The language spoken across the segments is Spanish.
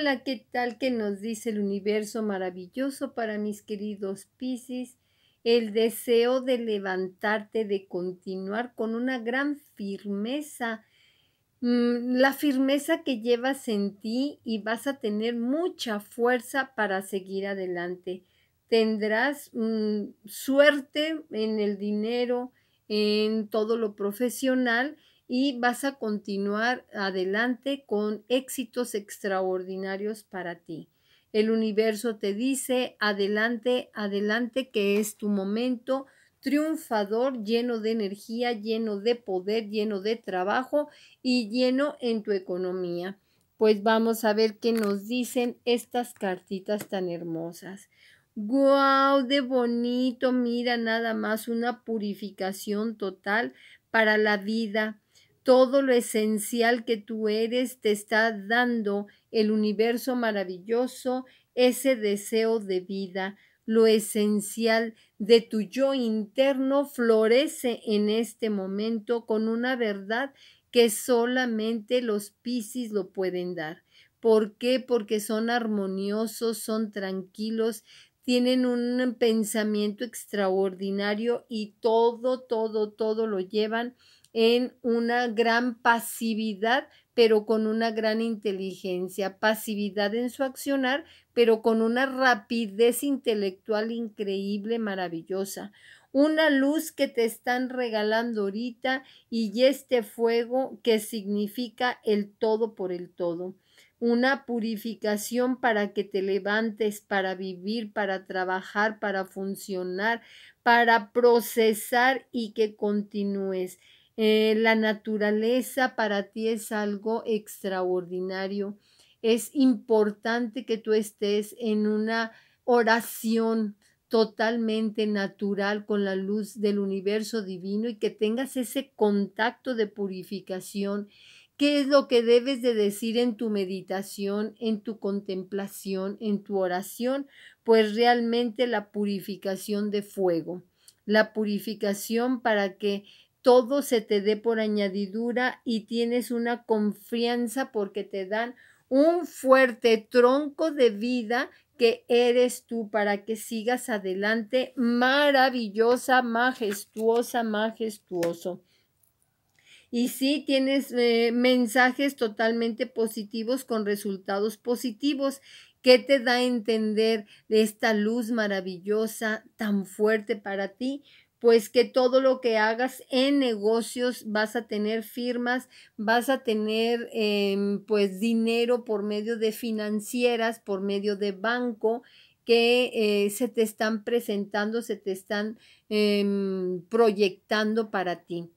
Hola, ¿qué tal que nos dice el universo maravilloso para mis queridos Piscis? El deseo de levantarte, de continuar con una gran firmeza, mm, la firmeza que llevas en ti y vas a tener mucha fuerza para seguir adelante. Tendrás mm, suerte en el dinero, en todo lo profesional y vas a continuar adelante con éxitos extraordinarios para ti. El universo te dice, adelante, adelante, que es tu momento triunfador, lleno de energía, lleno de poder, lleno de trabajo y lleno en tu economía. Pues vamos a ver qué nos dicen estas cartitas tan hermosas. ¡Guau! ¡Wow, ¡De bonito! Mira nada más una purificación total para la vida todo lo esencial que tú eres te está dando el universo maravilloso, ese deseo de vida, lo esencial de tu yo interno florece en este momento con una verdad que solamente los Piscis lo pueden dar. ¿Por qué? Porque son armoniosos, son tranquilos, tienen un pensamiento extraordinario y todo, todo, todo lo llevan en una gran pasividad, pero con una gran inteligencia, pasividad en su accionar, pero con una rapidez intelectual increíble, maravillosa. Una luz que te están regalando ahorita y este fuego que significa el todo por el todo. Una purificación para que te levantes, para vivir, para trabajar, para funcionar, para procesar y que continúes. Eh, la naturaleza para ti es algo extraordinario. Es importante que tú estés en una oración totalmente natural con la luz del universo divino y que tengas ese contacto de purificación. ¿Qué es lo que debes de decir en tu meditación, en tu contemplación, en tu oración? Pues realmente la purificación de fuego, la purificación para que todo se te dé por añadidura y tienes una confianza porque te dan un fuerte tronco de vida que eres tú para que sigas adelante maravillosa, majestuosa, majestuoso. Y sí, tienes eh, mensajes totalmente positivos con resultados positivos que te da a entender de esta luz maravillosa tan fuerte para ti, pues que todo lo que hagas en negocios vas a tener firmas, vas a tener em, pues dinero por medio de financieras, por medio de banco que eh, se te están presentando, se te están em, proyectando para ti.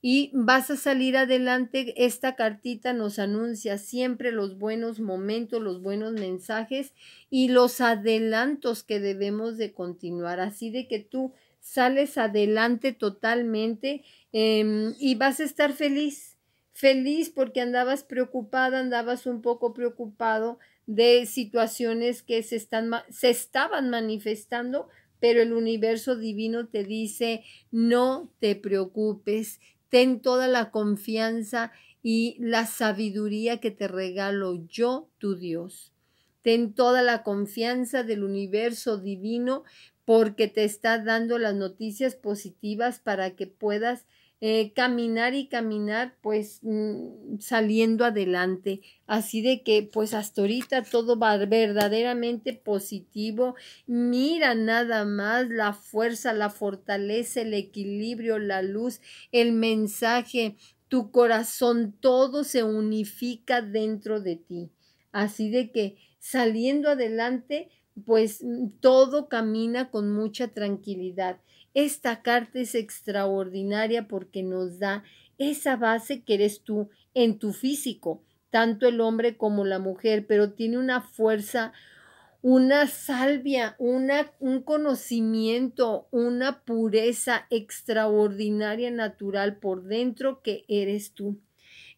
Y vas a salir adelante. Esta cartita nos anuncia siempre los buenos momentos, los buenos mensajes y los adelantos que debemos de continuar. Así de que tú sales adelante totalmente em, y vas a estar feliz, feliz porque andabas preocupada, andabas un poco preocupado de situaciones que se, están, se estaban manifestando, pero el universo divino te dice, no te preocupes, ten toda la confianza y la sabiduría que te regalo yo, tu Dios. Ten toda la confianza del universo divino porque te está dando las noticias positivas para que puedas eh, caminar y caminar pues mm, saliendo adelante así de que pues hasta ahorita todo va verdaderamente positivo mira nada más la fuerza la fortaleza el equilibrio la luz el mensaje tu corazón todo se unifica dentro de ti así de que saliendo adelante, pues mm, todo camina con mucha tranquilidad. Esta carta es extraordinaria porque nos da esa base que eres tú en tu físico, tanto el hombre como la mujer, pero tiene una fuerza, una salvia, una, un conocimiento, una pureza extraordinaria natural por dentro que eres tú.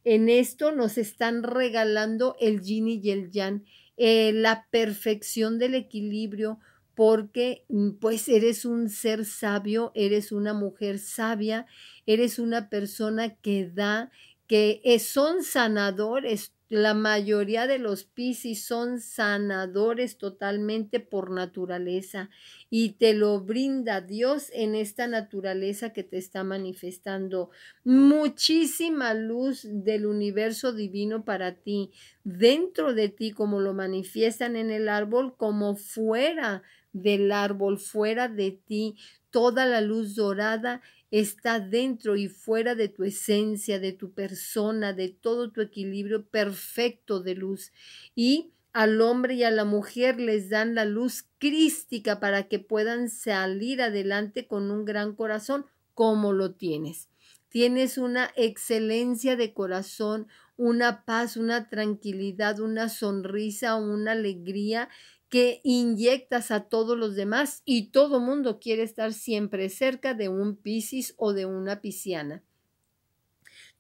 En esto nos están regalando el yin y el yang eh, la perfección del equilibrio, porque mm, pues eres un ser sabio, eres una mujer sabia, eres una persona que da, que es, son sanadores la mayoría de los Piscis son sanadores totalmente por naturaleza y te lo brinda Dios en esta naturaleza que te está manifestando. Muchísima luz del universo divino para ti, dentro de ti como lo manifiestan en el árbol, como fuera del árbol, fuera de ti, toda la luz dorada está dentro y fuera de tu esencia, de tu persona, de todo tu equilibrio perfecto de luz. Y al hombre y a la mujer les dan la luz crística para que puedan salir adelante con un gran corazón como lo tienes. Tienes una excelencia de corazón, una paz, una tranquilidad, una sonrisa, una alegría que inyectas a todos los demás y todo mundo quiere estar siempre cerca de un Piscis o de una pisciana.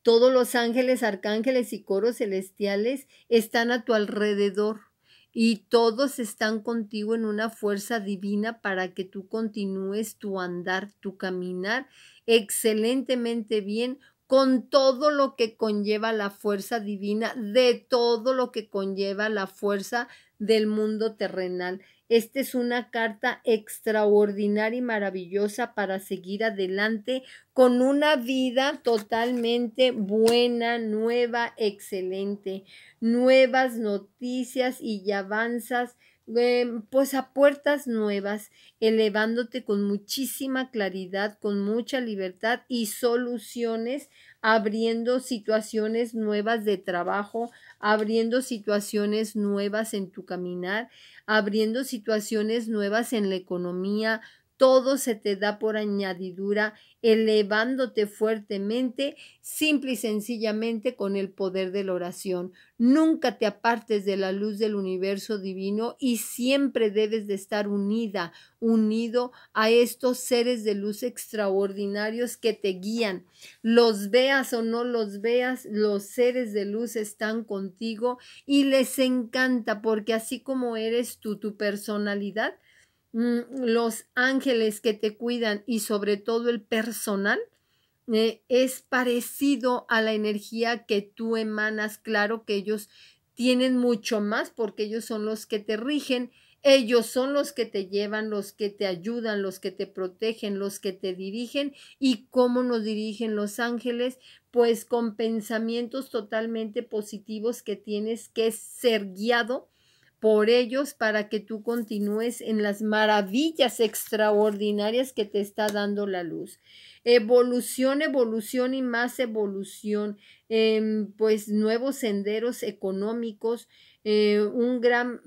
Todos los ángeles, arcángeles y coros celestiales están a tu alrededor y todos están contigo en una fuerza divina para que tú continúes tu andar, tu caminar excelentemente bien con todo lo que conlleva la fuerza divina, de todo lo que conlleva la fuerza divina del mundo terrenal. Esta es una carta extraordinaria y maravillosa para seguir adelante con una vida totalmente buena, nueva, excelente, nuevas noticias y avanzas. Em, pues a puertas nuevas, elevándote con muchísima claridad, con mucha libertad y soluciones abriendo situaciones nuevas de trabajo, abriendo situaciones nuevas en tu caminar, abriendo situaciones nuevas en la economía, todo se te da por añadidura, elevándote fuertemente, simple y sencillamente con el poder de la oración. Nunca te apartes de la luz del universo divino y siempre debes de estar unida, unido a estos seres de luz extraordinarios que te guían. Los veas o no los veas, los seres de luz están contigo y les encanta porque así como eres tú, tu personalidad, Mm, los ángeles que te cuidan y sobre todo el personal eh, es parecido a la energía que tú emanas. Claro que ellos tienen mucho más porque ellos son los que te rigen, ellos son los que te llevan, los que te ayudan, los que te protegen, los que te dirigen. ¿Y cómo nos dirigen los ángeles? Pues con pensamientos totalmente positivos que tienes que ser guiado por ellos para que tú continúes en las maravillas extraordinarias que te está dando la luz. Evolución, evolución y más evolución, pues nuevos senderos económicos, eh, un gran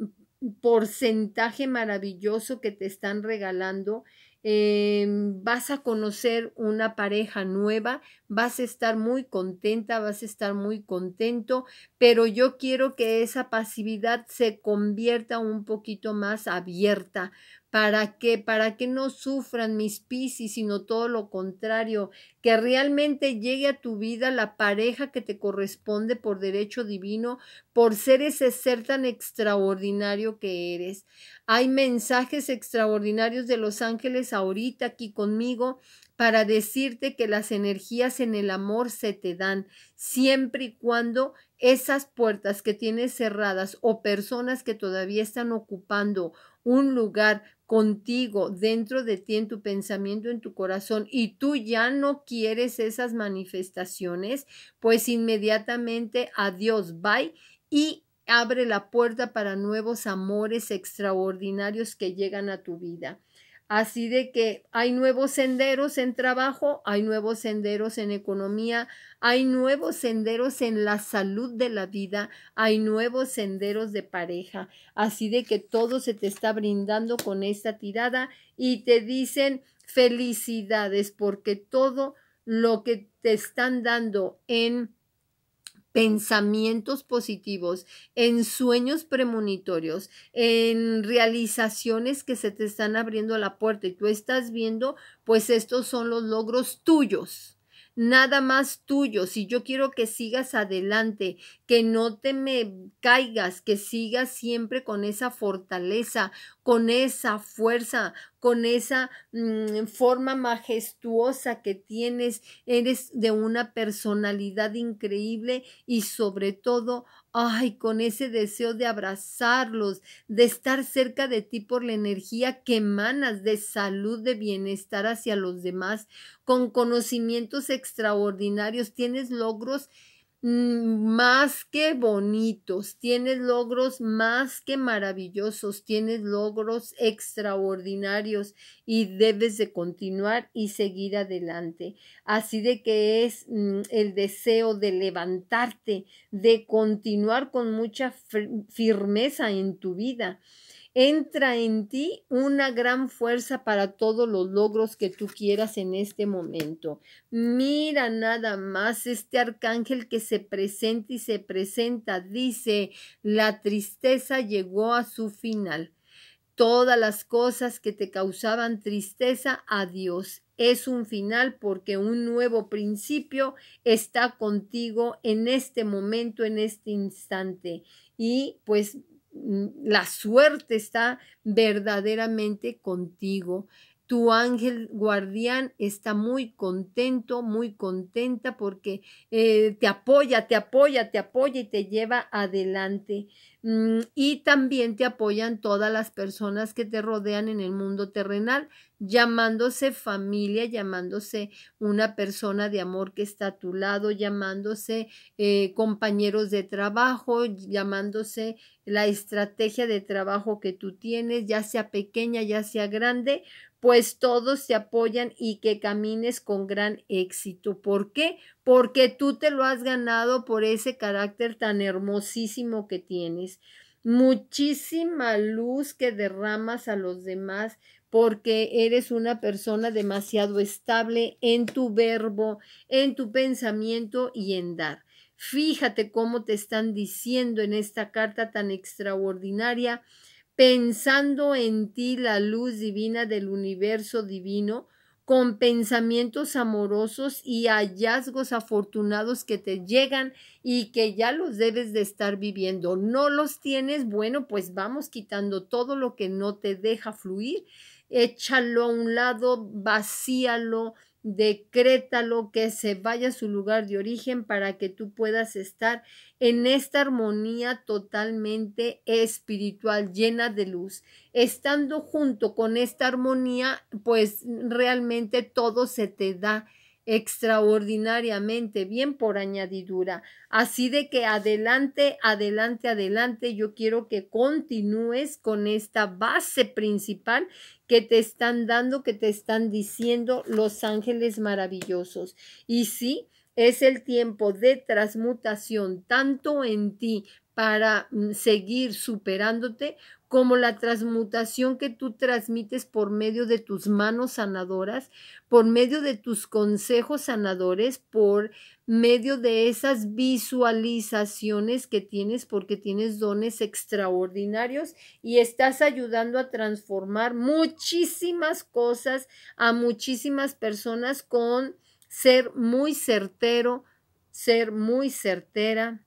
porcentaje maravilloso que te están regalando Em, vas a conocer una pareja nueva, vas a estar muy contenta, vas a estar muy contento, pero yo quiero que esa pasividad se convierta un poquito más abierta para que para que no sufran mis piscis, sino todo lo contrario, que realmente llegue a tu vida la pareja que te corresponde por derecho divino, por ser ese ser tan extraordinario que eres. Hay mensajes extraordinarios de los ángeles ahorita aquí conmigo para decirte que las energías en el amor se te dan siempre y cuando esas puertas que tienes cerradas o personas que todavía están ocupando un lugar contigo, dentro de ti, en tu pensamiento, en tu corazón, y tú ya no quieres esas manifestaciones, pues inmediatamente adiós, bye, y abre la puerta para nuevos amores extraordinarios que llegan a tu vida. Así de que hay nuevos senderos en trabajo, hay nuevos senderos en economía, hay nuevos senderos en la salud de la vida, hay nuevos senderos de pareja. Así de que todo se te está brindando con esta tirada y te dicen felicidades porque todo lo que te están dando en pensamientos positivos, en sueños premonitorios, en realizaciones que se te están abriendo la puerta y tú estás viendo, pues estos son los logros tuyos. Nada más tuyos. y yo quiero que sigas adelante, que no te me caigas, que sigas siempre con esa fortaleza, con esa fuerza, con esa mm, forma majestuosa que tienes, eres de una personalidad increíble y sobre todo, ay, con ese deseo de abrazarlos, de estar cerca de ti por la energía que emanas de salud, de bienestar hacia los demás, con conocimientos extraordinarios, tienes logros Mm, más que bonitos, tienes logros más que maravillosos, tienes logros extraordinarios y debes de continuar y seguir adelante. Así de que es mm, el deseo de levantarte, de continuar con mucha firmeza en tu vida entra en ti una gran fuerza para todos los logros que tú quieras en este momento. Mira nada más este arcángel que se presenta y se presenta. Dice, la tristeza llegó a su final. Todas las cosas que te causaban tristeza, adiós. Es un final porque un nuevo principio está contigo en este momento, en este instante. Y pues Mm, la suerte está verdaderamente contigo tu ángel guardián está muy contento, muy contenta porque eh, te apoya, te apoya, te apoya y te lleva adelante. Mm, y también te apoyan todas las personas que te rodean en el mundo terrenal, llamándose familia, llamándose una persona de amor que está a tu lado, llamándose eh, compañeros de trabajo, llamándose la estrategia de trabajo que tú tienes, ya sea pequeña, ya sea grande, pues todos te apoyan y que camines con gran éxito. ¿Por qué? Porque tú te lo has ganado por ese carácter tan hermosísimo que tienes. Muchísima luz que derramas a los demás porque eres una persona demasiado estable en tu verbo, en tu pensamiento y en dar. Fíjate cómo te están diciendo en esta carta tan extraordinaria pensando en ti la luz divina del universo divino, con pensamientos amorosos y hallazgos afortunados que te llegan y que ya los debes de estar viviendo. No los tienes, bueno, pues vamos quitando todo lo que no te deja fluir, échalo a un lado, vacíalo, decrétalo que se vaya a su lugar de origen para que tú puedas estar en esta armonía totalmente espiritual, llena de luz. Estando junto con esta armonía, pues realmente todo se te da extraordinariamente bien por añadidura. Así de que adelante, adelante, adelante, yo quiero que continúes con esta base principal que te están dando, que te están diciendo los ángeles maravillosos. Y sí, es el tiempo de transmutación tanto en ti para mm, seguir superándote, como la transmutación que tú transmites por medio de tus manos sanadoras, por medio de tus consejos sanadores, por medio de esas visualizaciones que tienes porque tienes dones extraordinarios y estás ayudando a transformar muchísimas cosas a muchísimas personas con ser muy certero, ser muy certera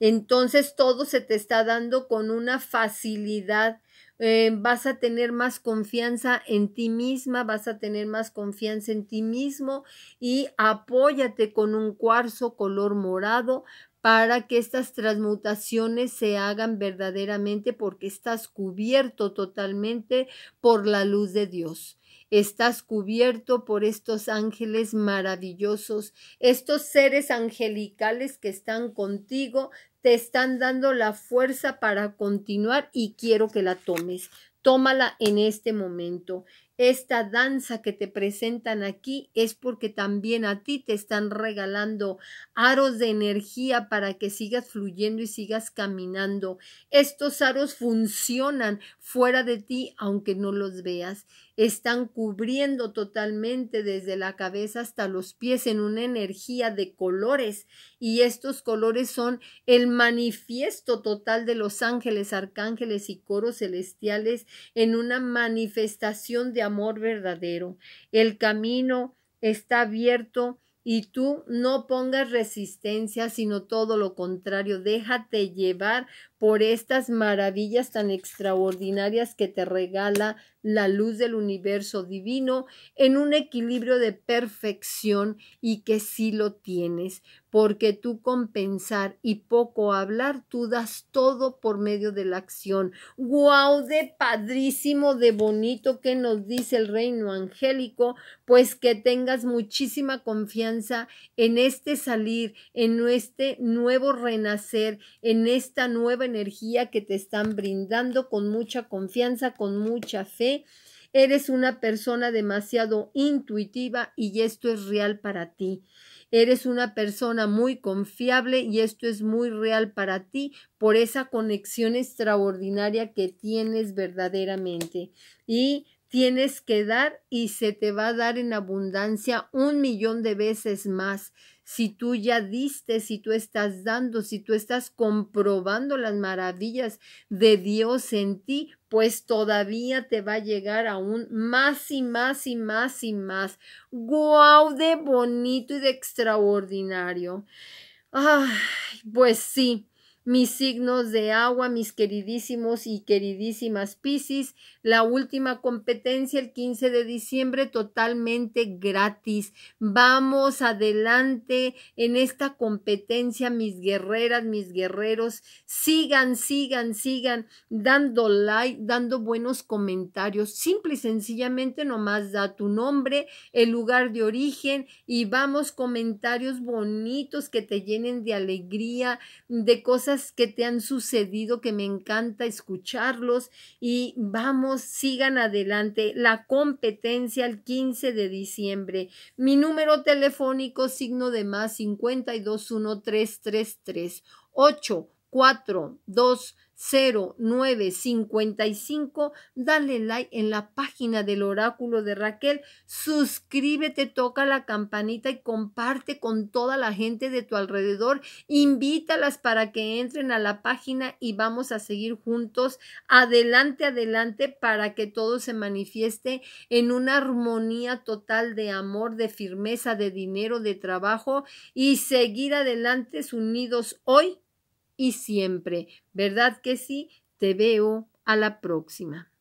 entonces todo se te está dando con una facilidad. Eh, vas a tener más confianza en ti misma, vas a tener más confianza en ti mismo y apóyate con un cuarzo color morado para que estas transmutaciones se hagan verdaderamente porque estás cubierto totalmente por la luz de Dios. Estás cubierto por estos ángeles maravillosos, estos seres angelicales que están contigo, te están dando la fuerza para continuar y quiero que la tomes. Tómala en este momento esta danza que te presentan aquí es porque también a ti te están regalando aros de energía para que sigas fluyendo y sigas caminando. Estos aros funcionan fuera de ti aunque no los veas. Están cubriendo totalmente desde la cabeza hasta los pies en una energía de colores y estos colores son el manifiesto total de los ángeles, arcángeles y coros celestiales en una manifestación de amor amor verdadero. El camino está abierto y tú no pongas resistencia, sino todo lo contrario, déjate llevar por estas maravillas tan extraordinarias que te regala la luz del universo divino en un equilibrio de perfección y que sí lo tienes, porque tú con pensar y poco hablar, tú das todo por medio de la acción. ¡Guau! De padrísimo, de bonito que nos dice el reino angélico, pues que tengas muchísima confianza en este salir, en este nuevo renacer, en esta nueva energía que te están brindando con mucha confianza, con mucha fe. Eres una persona demasiado intuitiva y esto es real para ti. Eres una persona muy confiable y esto es muy real para ti por esa conexión extraordinaria que tienes verdaderamente. Y tienes que dar y se te va a dar en abundancia un millón de veces más si tú ya diste, si tú estás dando, si tú estás comprobando las maravillas de Dios en ti, pues todavía te va a llegar aún más y más y más y más. ¡Guau! De bonito y de extraordinario. Ay, pues sí mis signos de agua, mis queridísimos y queridísimas Piscis. La última competencia el 15 de diciembre totalmente gratis. Vamos adelante en esta competencia, mis guerreras, mis guerreros. Sigan, sigan, sigan dando like, dando buenos comentarios. Simple y sencillamente nomás da tu nombre, el lugar de origen y vamos comentarios bonitos que te llenen de alegría, de cosas que te han sucedido, que me encanta escucharlos y vamos, sigan adelante. La competencia el 15 de diciembre. Mi número telefónico, signo de más, cuatro dos 0955. Dale like en la página del oráculo de Raquel. Suscríbete, toca la campanita y comparte con toda la gente de tu alrededor. Invítalas para que entren a la página y vamos a seguir juntos adelante, adelante para que todo se manifieste en una armonía total de amor, de firmeza, de dinero, de trabajo y seguir adelante unidos hoy y siempre. ¿Verdad que sí? Te veo a la próxima.